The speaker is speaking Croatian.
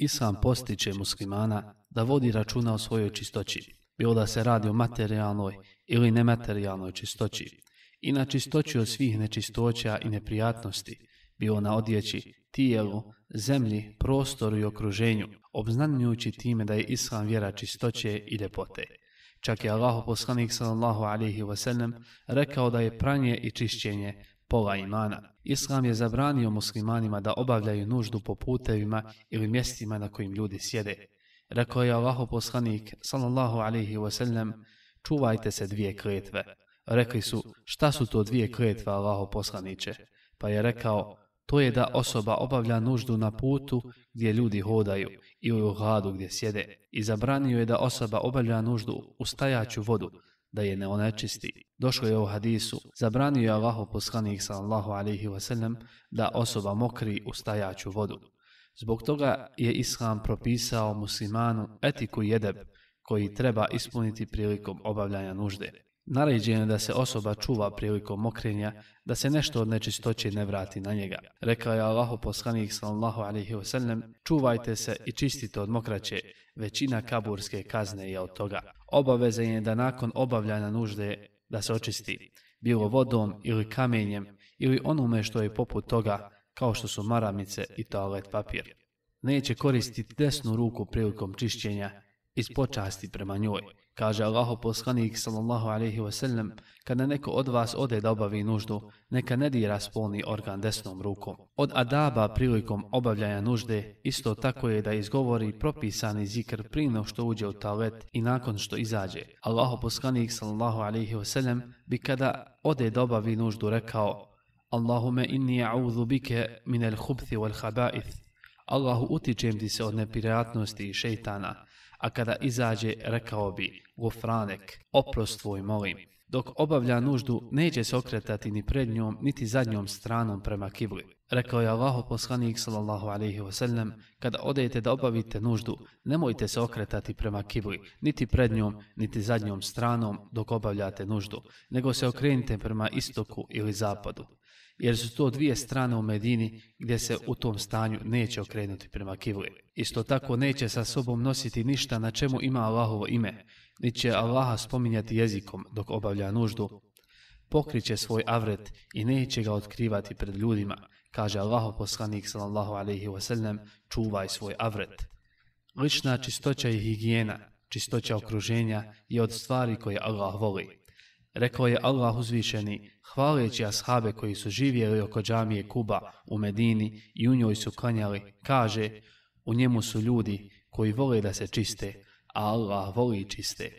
Islam postiče muslimana da vodi računa o svojoj čistoći, bilo da se radi o materijalnoj ili nematerijalnoj čistoći, i na čistoći od svih nečistoća i neprijatnosti, bilo na odjeći, tijelu, zemlji, prostoru i okruženju, obznanjujući time da je Islam vjera čistoće i ljepote. Čak je Allah poslanik sallallahu alaihi wasallam rekao da je pranje i čišćenje pola imana. Islam je zabranio muslimanima da obavljaju nuždu po putevima ili mjestima na kojim ljudi sjede. Rekao je Allaho poslanik, sallallahu alaihi wasallam, čuvajte se dvije kletve. Rekli su, šta su to dvije kletve Allaho poslaniće? Pa je rekao, to je da osoba obavlja nuždu na putu gdje ljudi hodaju ili u hladu gdje sjede. I zabranio je da osoba obavlja nuždu u stajaću vodu, da je ne onečisti. Došlo je u hadisu, zabranio je Allahu poslanik sallallahu alaihi da osoba mokri u stajaću vodu. Zbog toga je Islam propisao muslimanu etiku jedeb koji treba ispuniti prilikom obavljanja nužde. Naređeno je da se osoba čuva prilikom mokrenja, da se nešto od nečistoće ne vrati na njega. Rekao je Allaho poslanik sallallahu alaihi wasallam, čuvajte se i čistite od mokraće, većina kaburske kazne je od toga. Obavezan je da nakon obavljanja nužde da se očisti, bilo vodom ili kamenjem ili onome što je poput toga, kao što su maramice i toalet papir. Neće koristiti desnu ruku prilikom čišćenja, iz počasti prema njoj. Kaže Allaho poslanik sallallahu alaihi wasallam, kada neko od vas ode da obavi nuždu, neka ne dira spolni organ desnom rukom. Od adaba prilikom obavljanja nužde, isto tako je da izgovori propisani zikr prino što uđe u toalet i nakon što izađe. Allaho poslanik sallallahu alaihi wasallam bi kada ode da obavi nuždu rekao Allahume inni a'udhu bike minel hubthi wal haba'ith. Allahu utičem ti se od neprijatnosti i šeitana a kada izađe rekao bi Gofranek, oprost tvoj molim. Dok obavlja nuždu, neće se okretati ni pred prednjom, niti zadnjom stranom prema kibli. Rekao je Allaho poslanik sallallahu alaihi wasallam, kada odete da obavite nuždu, nemojte se okretati prema kibli, niti pred prednjom, niti zadnjom stranom dok obavljate nuždu, nego se okrenite prema istoku ili zapadu jer su to dvije strane u Medini gdje se u tom stanju neće okrenuti prema Kivli. Isto tako neće sa sobom nositi ništa na čemu ima Allahovo ime, niti će Allaha spominjati jezikom dok obavlja nuždu. Pokriće svoj avret i neće ga otkrivati pred ljudima, kaže Allahov poslanik sallallahu alaihi wasallam, čuvaj svoj avret. Lična čistoća i higijena, čistoća okruženja je od stvari koje Allah voli. Rekao je Allah uzvišeni, hvaleći ashabe koji su živjeli oko džamije Kuba u Medini i u njoj su klanjali, kaže, u njemu su ljudi koji vole da se čiste, a Allah voli čiste.